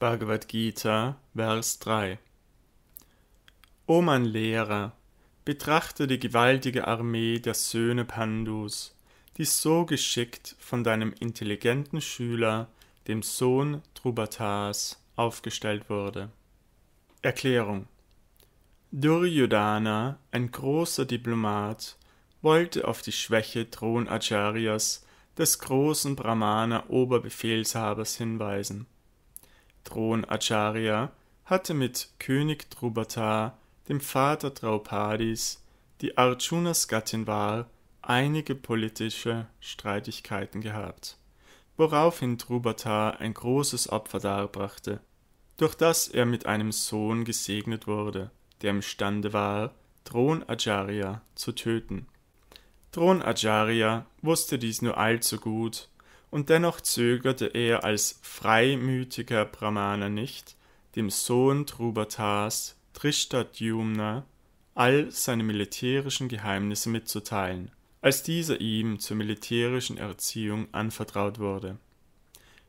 Bhagavad Gita, Vers 3. O mein Lehrer, betrachte die gewaltige Armee der Söhne Pandus, die so geschickt von deinem intelligenten Schüler, dem Sohn Drubatas, aufgestellt wurde. Erklärung Duryodhana, ein großer Diplomat, wollte auf die Schwäche Thron Acharyas, des großen Brahmana Oberbefehlshabers hinweisen. Thron Acharya hatte mit König Drupada, dem Vater Draupadis, die Arjunas Gattin war, einige politische Streitigkeiten gehabt, woraufhin Drubata ein großes Opfer darbrachte, durch das er mit einem Sohn gesegnet wurde, der imstande war, Thron Acharya zu töten. Thron Acharya wusste dies nur allzu gut und dennoch zögerte er als freimütiger Brahmane nicht, dem Sohn Dhruvatars, Drishtadyumna, all seine militärischen Geheimnisse mitzuteilen, als dieser ihm zur militärischen Erziehung anvertraut wurde.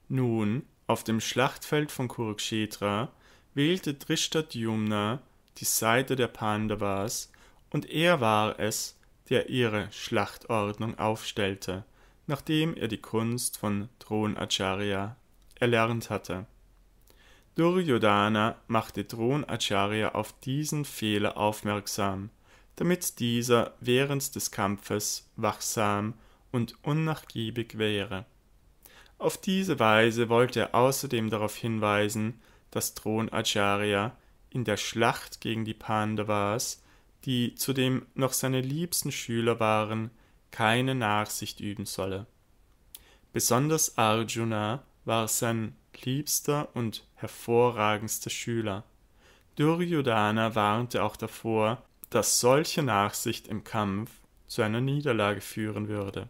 Nun, auf dem Schlachtfeld von Kurukshetra, wählte Drishtadyumna die Seite der Pandavas und er war es, der ihre Schlachtordnung aufstellte nachdem er die Kunst von Acharya erlernt hatte. Duryodhana machte Acharya auf diesen Fehler aufmerksam, damit dieser während des Kampfes wachsam und unnachgiebig wäre. Auf diese Weise wollte er außerdem darauf hinweisen, dass Acharya in der Schlacht gegen die Pandavas, die zudem noch seine liebsten Schüler waren, keine Nachsicht üben solle. Besonders Arjuna war sein liebster und hervorragendster Schüler. Duryodhana warnte auch davor, dass solche Nachsicht im Kampf zu einer Niederlage führen würde